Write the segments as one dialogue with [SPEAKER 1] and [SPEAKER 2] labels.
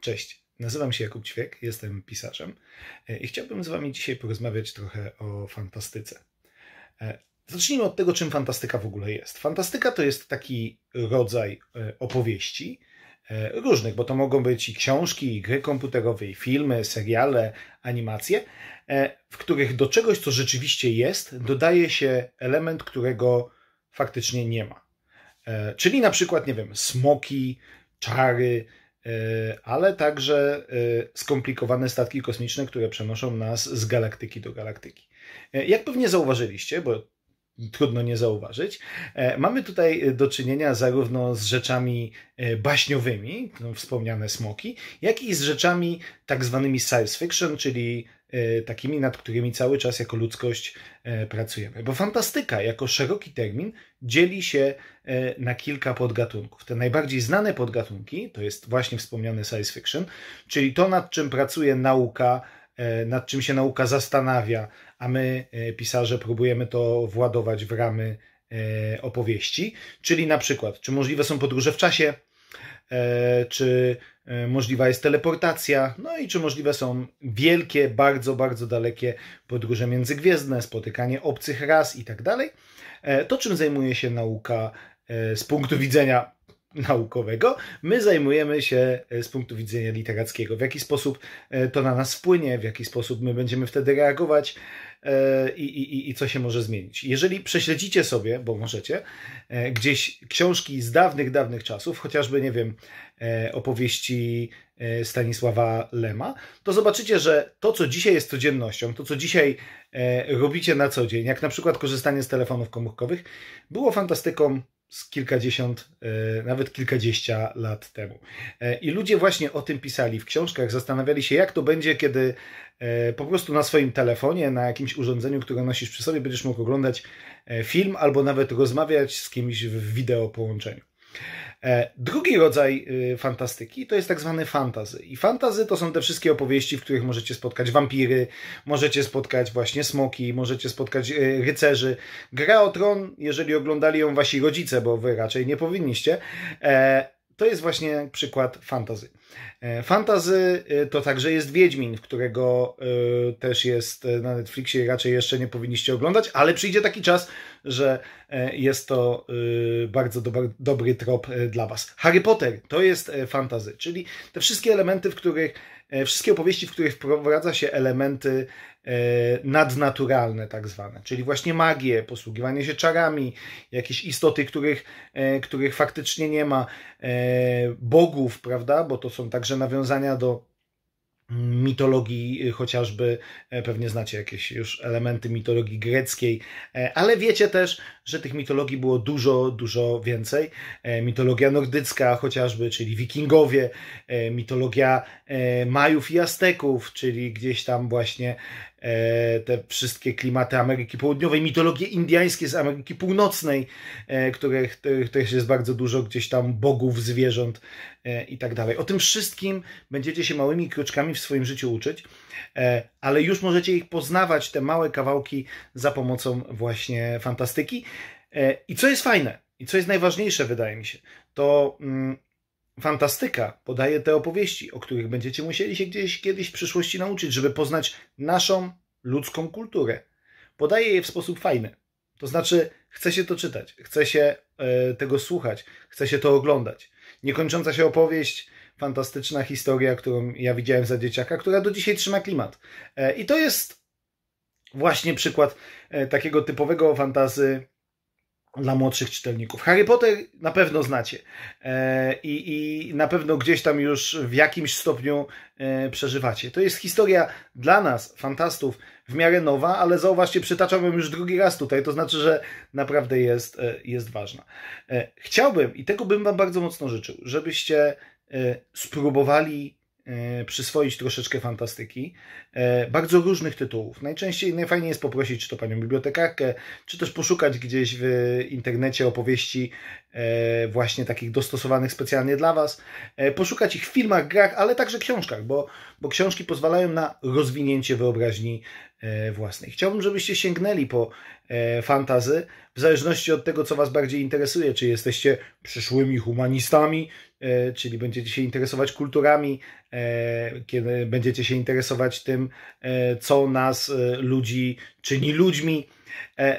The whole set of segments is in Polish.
[SPEAKER 1] Cześć, nazywam się Jakub Ćwiek, jestem pisarzem e, i chciałbym z Wami dzisiaj porozmawiać trochę o fantastyce. E, zacznijmy od tego, czym fantastyka w ogóle jest. Fantastyka to jest taki rodzaj e, opowieści, różnych, bo to mogą być i książki, i gry komputerowe, i filmy, seriale, animacje, w których do czegoś, co rzeczywiście jest, dodaje się element, którego faktycznie nie ma. Czyli na przykład, nie wiem, smoki, czary, E, ale także e, skomplikowane statki kosmiczne, które przenoszą nas z galaktyki do galaktyki. E, jak pewnie zauważyliście, bo trudno nie zauważyć. Mamy tutaj do czynienia zarówno z rzeczami baśniowymi, no, wspomniane smoki, jak i z rzeczami tak zwanymi science fiction, czyli E, takimi, nad którymi cały czas jako ludzkość e, pracujemy. Bo fantastyka jako szeroki termin dzieli się e, na kilka podgatunków. Te najbardziej znane podgatunki to jest właśnie wspomniany science fiction, czyli to, nad czym pracuje nauka, nad czym się nauka zastanawia, a my, pisarze, próbujemy to władować w ramy opowieści, czyli na przykład, czy możliwe są podróże w czasie, czy E, możliwa jest teleportacja, no i czy możliwe są wielkie, bardzo, bardzo dalekie podróże międzygwiezdne, spotykanie obcych ras i tak dalej. E, to, czym zajmuje się nauka e, z punktu widzenia naukowego, my zajmujemy się e, z punktu widzenia literackiego. W jaki sposób e, to na nas wpłynie, w jaki sposób my będziemy wtedy reagować e, i, i, i co się może zmienić. Jeżeli prześledzicie sobie, bo możecie, gdzieś książki z dawnych, dawnych czasów, chociażby, nie wiem, opowieści Stanisława Lema, to zobaczycie, że to, co dzisiaj jest codziennością, to, co dzisiaj robicie na co dzień, jak na przykład korzystanie z telefonów komórkowych, było fantastyką z kilkadziesiąt, e, nawet kilkadziesiąt lat temu. E, I ludzie właśnie o tym pisali w książkach, zastanawiali się, jak to będzie, kiedy e, po prostu na swoim telefonie, na jakimś urządzeniu, które nosisz przy sobie, będziesz mógł oglądać film albo nawet rozmawiać z kimś w wideo połączeniu. E, drugi rodzaj e, fantastyki to jest tak zwany fantazy. I fantazy to są te wszystkie opowieści, w których możecie spotkać wampiry, możecie spotkać właśnie smoki, możecie spotkać e, rycerzy. Gra o Tron, jeżeli oglądali ją wasi rodzice, bo wy raczej nie powinniście, to jest właśnie przykład fantazy. E, fantazy e, to także jest Wiedźmin, którego e, też jest na Netflixie i raczej jeszcze nie powinniście oglądać, ale przyjdzie taki czas, że jest to bardzo dobry, dobry trop dla Was. Harry Potter to jest fantazy, czyli te wszystkie elementy, w których wszystkie opowieści, w których wprowadza się elementy nadnaturalne, tak zwane, czyli właśnie magię, posługiwanie się czarami, jakieś istoty, których, których faktycznie nie ma, bogów, prawda, bo to są także także nawiązania do mitologii, y, chociażby e, pewnie znacie jakieś już elementy mitologii greckiej, e, ale wiecie też, że tych mitologii było dużo, dużo więcej. E, mitologia nordycka chociażby, czyli wikingowie, mitologia Majów i Azteków, czyli gdzieś tam właśnie E, te wszystkie klimaty Ameryki Południowej, mitologie indyjskie z Ameryki Północnej, których, e, których jest bardzo dużo, gdzieś tam bogów, zwierząt e, i tak dalej. O tym wszystkim będziecie się małymi kroczkami w swoim życiu uczyć, ale już możecie ich poznawać, te małe kawałki, za pomocą właśnie fantastyki. I co jest fajne, i co jest najważniejsze, wydaje mi się, to mm, fantastyka podaje te opowieści, o których będziecie musieli się gdzieś kiedyś w przyszłości nauczyć, żeby poznać naszą ludzką kulturę. Podaje je w sposób fajny. To znaczy, chce się to czytać, chce się e, tego słuchać, chce się to oglądać. Niekończąca się opowieść, fantastyczna historia, którą ja widziałem za dzieciaka, która do dzisiaj trzyma klimat. E, I to jest właśnie przykład e, takiego typowego fantazy dla młodszych czytelników. Harry Potter na pewno znacie e, i, i na pewno gdzieś tam już w jakimś stopniu e, przeżywacie. To jest historia dla nas, fantastów, w miarę nowa, ale zauważcie, przytaczam ją już drugi raz tutaj, to znaczy, że naprawdę jest, e, jest ważna. Chciałbym, i tego bym Wam bardzo mocno życzył, żebyście spróbowali E, przyswoić troszeczkę fantastyki, e, bardzo różnych tytułów. Najczęściej najfajniej jest poprosić czy to panią bibliotekarkę, czy też poszukać gdzieś w internecie opowieści e, właśnie takich dostosowanych specjalnie dla Was, poszukać ich w filmach, grach, ale także książkach, bo, bo książki pozwalają na rozwinięcie wyobraźni własnej. Chciałbym, żebyście sięgnęli po E, fantazy, w zależności od tego, co Was bardziej interesuje, czy jesteście przyszłymi humanistami, e, czyli będziecie się interesować kulturami, e, kiedy będziecie się interesować tym, co nas ludzi czyni ludźmi,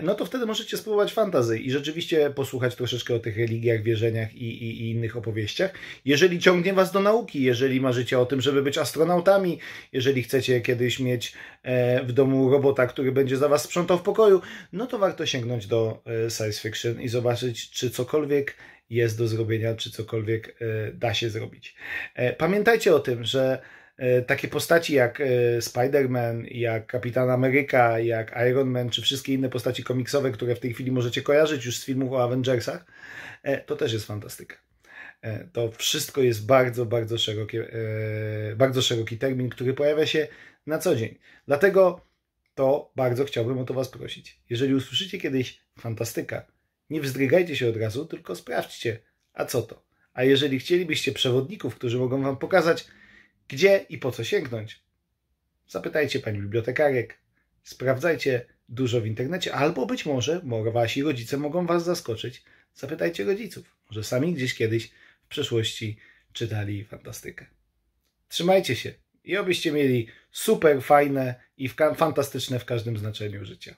[SPEAKER 1] no to wtedy możecie spróbować fantazy i rzeczywiście posłuchać troszeczkę o tych religiach, wierzeniach i, i, i, innych opowieściach. Jeżeli ciągnie Was do nauki, jeżeli marzycie o tym, żeby być astronautami, jeżeli chcecie kiedyś mieć w domu robota, który będzie za Was sprzątał w pokoju, no no to warto sięgnąć do e, science fiction i zobaczyć, czy cokolwiek jest do zrobienia, czy cokolwiek e, da się zrobić. E, pamiętajcie o tym, że takie postaci jak Spider-Man, jak Kapitan Ameryka, jak Iron Man, czy wszystkie inne postaci komiksowe, które w tej chwili możecie kojarzyć już z filmów o Avengersach, to też jest fantastyka. To wszystko jest bardzo, bardzo szerokie, bardzo szeroki termin, który pojawia się na co dzień. Dlatego to bardzo chciałbym o to Was prosić. Jeżeli usłyszycie kiedyś fantastyka, nie wzdrygajcie się od razu, tylko sprawdźcie, a co to. A jeżeli chcielibyście przewodników, którzy mogą Wam pokazać, gdzie i po co sięgnąć, zapytajcie Pani bibliotekarek, sprawdzajcie dużo w internecie, albo być może Wasi rodzice mogą Was zaskoczyć. Zapytajcie rodziców, może sami gdzieś kiedyś w przeszłości czytali fantastykę. Trzymajcie się i abyście mieli super fajne i fantastyczne w każdym znaczeniu życia.